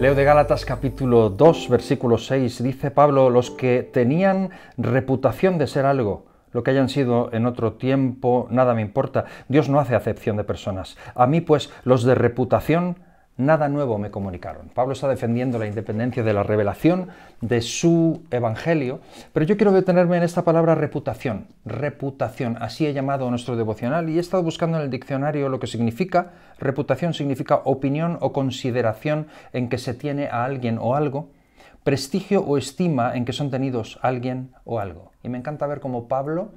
Leo de Gálatas capítulo 2 versículo 6 dice Pablo, los que tenían reputación de ser algo, lo que hayan sido en otro tiempo, nada me importa, Dios no hace acepción de personas. A mí pues los de reputación nada nuevo me comunicaron. Pablo está defendiendo la independencia de la revelación de su evangelio, pero yo quiero detenerme en esta palabra reputación. Reputación, así he llamado a nuestro devocional y he estado buscando en el diccionario lo que significa. Reputación significa opinión o consideración en que se tiene a alguien o algo, prestigio o estima en que son tenidos alguien o algo. Y me encanta ver cómo Pablo,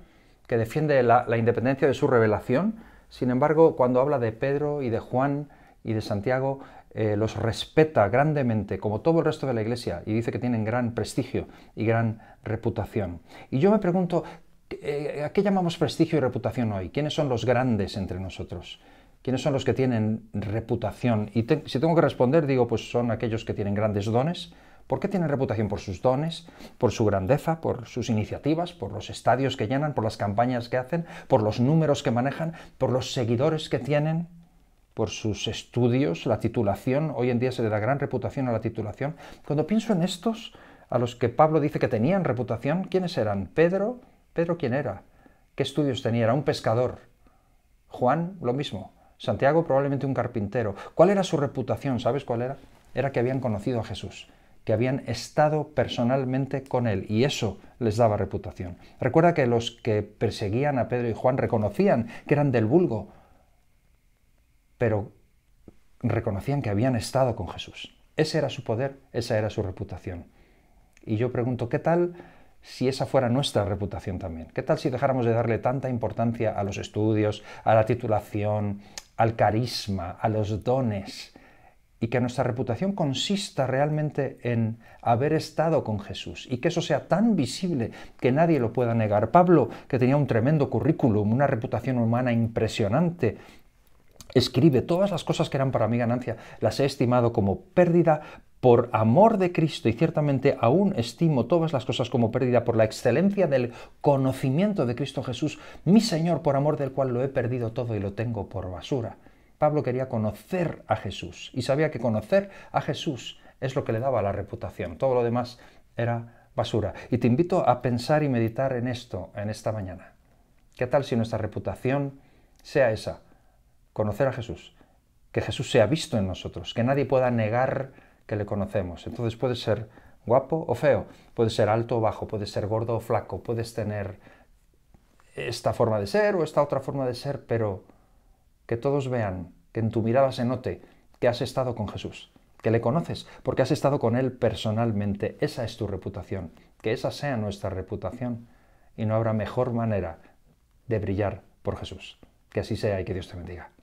que defiende la, la independencia de su revelación, sin embargo, cuando habla de Pedro y de Juan, y de Santiago eh, los respeta grandemente, como todo el resto de la Iglesia, y dice que tienen gran prestigio y gran reputación. Y yo me pregunto, eh, ¿a qué llamamos prestigio y reputación hoy? ¿Quiénes son los grandes entre nosotros? ¿Quiénes son los que tienen reputación? Y si tengo que responder, digo, pues son aquellos que tienen grandes dones. ¿Por qué tienen reputación? Por sus dones, por su grandeza, por sus iniciativas, por los estadios que llenan, por las campañas que hacen, por los números que manejan, por los seguidores que tienen por sus estudios, la titulación, hoy en día se le da gran reputación a la titulación. Cuando pienso en estos, a los que Pablo dice que tenían reputación, ¿quiénes eran? Pedro, Pedro quién era? ¿Qué estudios tenía? Era un pescador. Juan, lo mismo. Santiago, probablemente un carpintero. ¿Cuál era su reputación? ¿Sabes cuál era? Era que habían conocido a Jesús, que habían estado personalmente con él, y eso les daba reputación. Recuerda que los que perseguían a Pedro y Juan reconocían que eran del vulgo, pero reconocían que habían estado con Jesús. Ese era su poder, esa era su reputación. Y yo pregunto, ¿qué tal si esa fuera nuestra reputación también? ¿Qué tal si dejáramos de darle tanta importancia a los estudios, a la titulación, al carisma, a los dones? Y que nuestra reputación consista realmente en haber estado con Jesús y que eso sea tan visible que nadie lo pueda negar. Pablo, que tenía un tremendo currículum, una reputación humana impresionante, Escribe, todas las cosas que eran para mi ganancia las he estimado como pérdida por amor de Cristo y ciertamente aún estimo todas las cosas como pérdida por la excelencia del conocimiento de Cristo Jesús, mi Señor, por amor del cual lo he perdido todo y lo tengo por basura. Pablo quería conocer a Jesús y sabía que conocer a Jesús es lo que le daba la reputación. Todo lo demás era basura. Y te invito a pensar y meditar en esto, en esta mañana. ¿Qué tal si nuestra reputación sea esa? conocer a Jesús, que Jesús sea visto en nosotros, que nadie pueda negar que le conocemos. Entonces puede ser guapo o feo, puede ser alto o bajo, puedes ser gordo o flaco, puedes tener esta forma de ser o esta otra forma de ser, pero que todos vean, que en tu mirada se note que has estado con Jesús, que le conoces, porque has estado con Él personalmente. Esa es tu reputación, que esa sea nuestra reputación y no habrá mejor manera de brillar por Jesús. Que así sea y que Dios te bendiga.